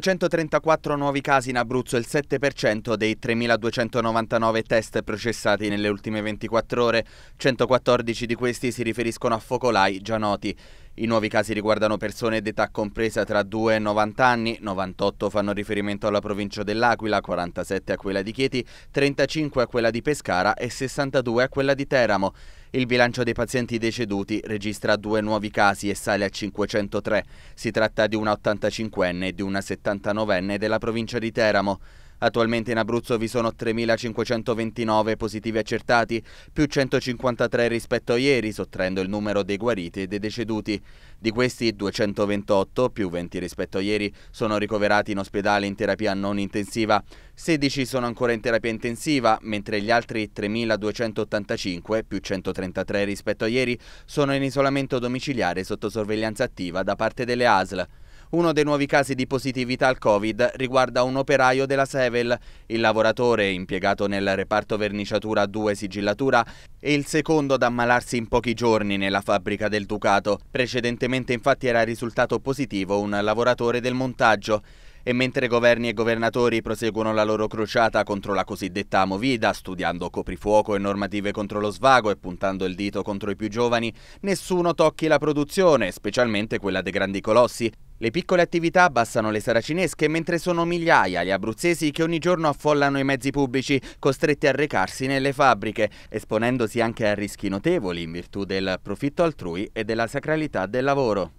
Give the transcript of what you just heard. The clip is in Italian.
234 nuovi casi in Abruzzo, il 7% dei 3.299 test processati nelle ultime 24 ore, 114 di questi si riferiscono a focolai già noti. I nuovi casi riguardano persone d'età compresa tra 2 e 90 anni, 98 fanno riferimento alla provincia dell'Aquila, 47 a quella di Chieti, 35 a quella di Pescara e 62 a quella di Teramo. Il bilancio dei pazienti deceduti registra due nuovi casi e sale a 503. Si tratta di una 85enne e di una 79enne della provincia di Teramo. Attualmente in Abruzzo vi sono 3.529 positivi accertati, più 153 rispetto a ieri, sottraendo il numero dei guariti e dei deceduti. Di questi 228, più 20 rispetto a ieri, sono ricoverati in ospedale in terapia non intensiva. 16 sono ancora in terapia intensiva, mentre gli altri 3.285, più 133 rispetto a ieri, sono in isolamento domiciliare sotto sorveglianza attiva da parte delle ASL. Uno dei nuovi casi di positività al Covid riguarda un operaio della Sevel. Il lavoratore, impiegato nel reparto verniciatura 2 sigillatura, è il secondo ad ammalarsi in pochi giorni nella fabbrica del Ducato. Precedentemente infatti era risultato positivo un lavoratore del montaggio. E mentre governi e governatori proseguono la loro crociata contro la cosiddetta movida, studiando coprifuoco e normative contro lo svago e puntando il dito contro i più giovani, nessuno tocchi la produzione, specialmente quella dei grandi colossi, le piccole attività abbassano le saracinesche mentre sono migliaia gli abruzzesi che ogni giorno affollano i mezzi pubblici costretti a recarsi nelle fabbriche, esponendosi anche a rischi notevoli in virtù del profitto altrui e della sacralità del lavoro.